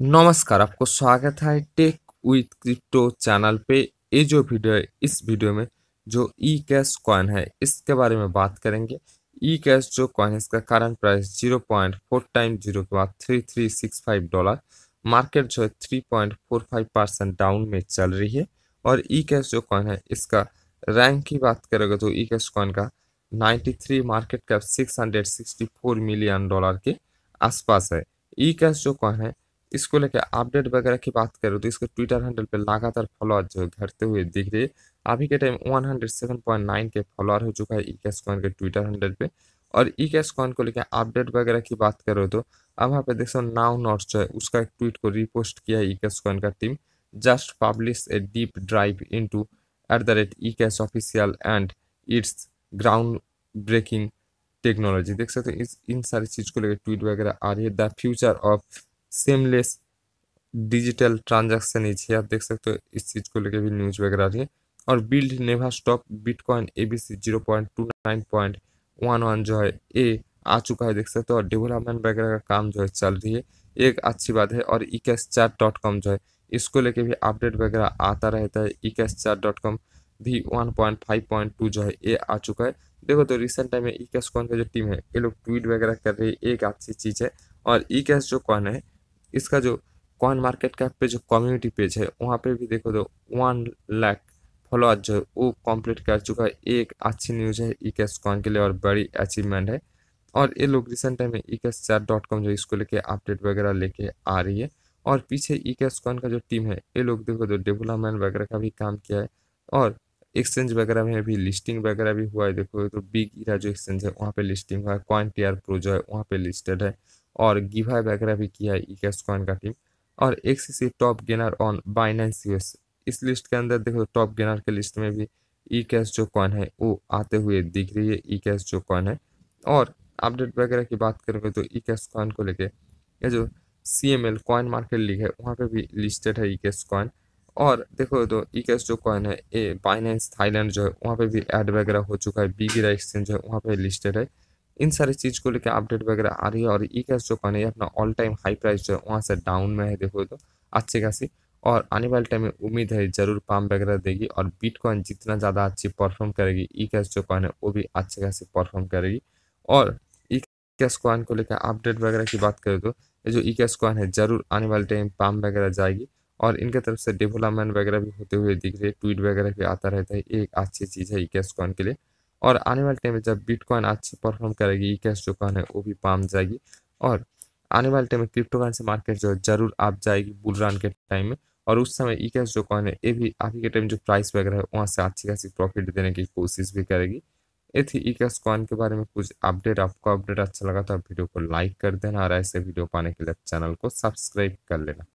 नमस्कार आपको स्वागत है टेक विथ क्रिप्टो चैनल पे ये जो वीडियो है इस वीडियो में जो ई कैश कॉइन है इसके बारे में बात करेंगे ई कैश जो कॉइन है इसका current price zero point four time zero के बाद three three six five dollar market जो है three point four five percent down में चल रही है और ई कैश जो कॉइन है इसका रैंक की बात करोगे तो ई कैश कॉइन का ninety three market cap six hundred sixty four million dollar के आसपास है ई कैश जो कॉइन है इसको लेकर अपडेट वगैरह की बात करें तो इसके ट्विटर हैंडल पे लगातार फॉलोअर जो घटते हुए दिख रही है अभी के टाइम 107.9 के फॉलोअर हो चुका है ई कैश कॉइन के ट्विटर हैंडल पे और ई कैश कॉइन को लेकर अपडेट वगैरह की बात करो तो अब यहाँ पे देख सकते हो नाउ नॉट जो है उसका एक ट्वीट को रिपोस्ट किया ई कैश कॉइन का team just publish a deep drive into at the rate E cash official and it's ground breaking technology देख सकते हो इस इन सारी चीज़ को लेकर ट्वीट वगैरह आ रही है the future of seamless digital transaction is है आप देख सकते हो इस चीज़ को लेकर भी न्यूज वगैरह आ रही है और build never stop bitcoin A B C zero point two nine point one one जो है ए आ चुका है देख सकते हो और डेवलपमेंट वगैरह का काम जो है चल रही है एक अच्छी बात है और ई कैश चार डॉट कॉम जो है इसको लेके भी अपडेट वगैरह आता रहता है ई कैश चार डॉट कॉम भी one point five point two जो है ये आ चुका है देखो तो रिसेंट टाइम में ई कैश कॉइन का जो टीम है ये लोग ट्वीट वगैरह कर रही है एक अच्छी चीज़ है और ई कैश जो कॉइन है इसका जो कॉइन मार्केट कैप पे जो कम्युनिटी पेज है वहाँ पे भी देखो तो वन लैक फॉलोअर जो है वो कंप्लीट कर चुका है एक अच्छी न्यूज़ है ई कैश कॉइन के लिए और बड़ी अचीवमेंट है और ये लोग रिसेंट टाइम में ई कैश चार डॉट कॉम जो इसको लेके अपडेट वगैरह लेके आ रही है और पीछे ई कैश कॉइन का जो टीम है ये लोग देखो तो डेवलपमेंट वगैरह का भी काम किया है और एक्सचेंज वगैरह में भी लिस्टिंग वगैरह भी हुआ है देखो तो बिग इरा जो एक्सचेंज है वहाँ पे लिस्टिंग हुआ है क्वान टी आर प्रो जो है वहाँ पे लिस्टेड है और गिभा वगैरह भी किया है कैश e कॉइन का टीम और एक C C top gainer on Binance US इस लिस्ट के अंदर देखो टॉप गेनर के लिस्ट में भी ई e कैश जो कॉइन है वो आते हुए दिख रही है ई e कैश जो कॉइन है और अपडेट वगैरह की बात करेंगे तो ई कैश कॉइन को लेके ये जो C M L coin market league है वहाँ पे भी लिस्टेड है ई कैश कॉइन और देखो तो ई कैश जो कॉइन है ए बाइनेंस थाईलैंड जो है वहाँ पे भी एड वगैरह हो चुका है बी गिरा एक्सचेंज है वहाँ पे लिस्टेड है इन सारी चीज़ को लेकर अपडेट वगैरह आ रही है और ई कैश जो कौन है अपना ऑल टाइम हाई प्राइस जो है वहाँ से डाउन में है देखो तो अच्छी खासी और आने वाले टाइम में उम्मीद है जरूर पाम वगैरह देगी और बिटकॉइन जितना ज़्यादा अच्छी परफॉर्म करेगी ई कैश जो कॉइन है वो भी अच्छे खासी परफॉर्म करेगी और ई कैश कॉइन को लेकर अपडेट वगैरह की बात करें तो ये जो ई कैश कॉइन है जरूर आने वाले टाइम पाम वगैरह जाएगी और इनके तरफ से डेवलपमेंट वगैरह भी होते हुए दिख रही है ट्वीट वगैरह भी आता रहता है एक अच्छी चीज़ है ई कैश कॉइन के लिए और आने वाले टाइम में जब बिटकॉइन अच्छी परफॉर्म करेगी ई कैश जो कॉन है वो भी पाम जाएगी और आने वाले टाइम में क्रिप्टो करेंसी मार्केट जो है जरूर आप जाएगी बुल रन के टाइम में और उस समय ई कैश जो कॉन है ये भी अभी के टाइम जो प्राइस वगैरह है वहाँ से अच्छी खासी प्रॉफिट देने की कोशिश भी करेगी ये थी ई कैश कॉइन के बारे में कुछ अपडेट आपको अपडेट अच्छा लगा तो आप वीडियो को लाइक कर देना और ऐसे वीडियो पाने के लिए चैनल को सब्सक्राइब कर लेना